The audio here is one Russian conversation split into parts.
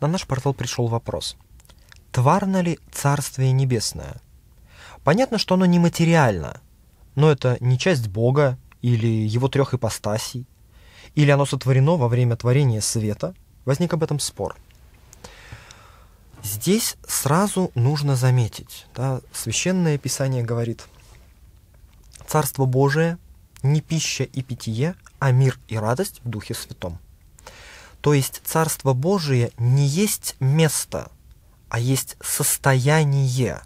на наш портал пришел вопрос. Тварно ли Царствие Небесное? Понятно, что оно нематериально, но это не часть Бога или его трех ипостасей, или оно сотворено во время творения света, возник об этом спор. Здесь сразу нужно заметить, да, священное писание говорит, Царство Божие не пища и питье, а мир и радость в Духе Святом. То есть Царство Божие не есть место, а есть состояние.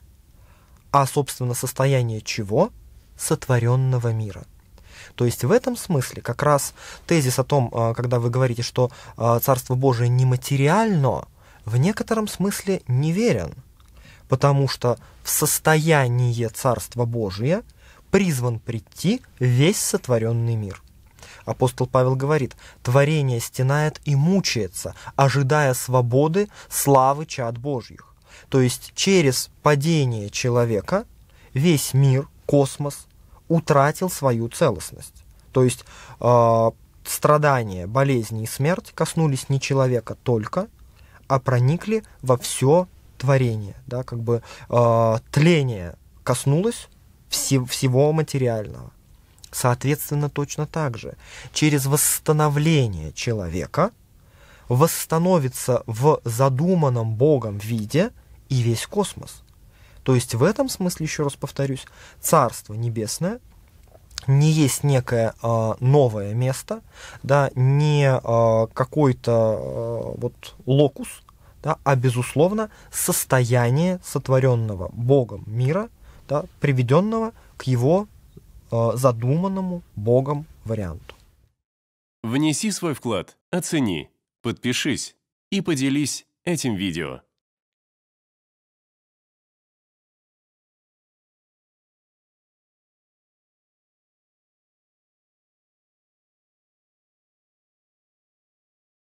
А, собственно, состояние чего? Сотворенного мира. То есть в этом смысле как раз тезис о том, а, когда вы говорите, что а, Царство Божие нематериально, в некотором смысле неверен, потому что в состояние Царства Божия призван прийти весь сотворенный мир. Апостол Павел говорит, творение стенает и мучается, ожидая свободы, славы чад Божьих. То есть через падение человека весь мир, космос утратил свою целостность. То есть э, страдания, болезни и смерть коснулись не человека только, а проникли во все творение, да, как бы э, тление коснулось всего материального. Соответственно, точно так же. Через восстановление человека восстановится в задуманном Богом виде и весь космос. То есть в этом смысле, еще раз повторюсь, Царство Небесное не есть некое э, новое место, да, не э, какой-то э, вот локус, да, а безусловно состояние сотворенного Богом мира, да, приведенного к его Э, задуманному Богом варианту. Внеси свой вклад, оцени, подпишись и поделись этим видео.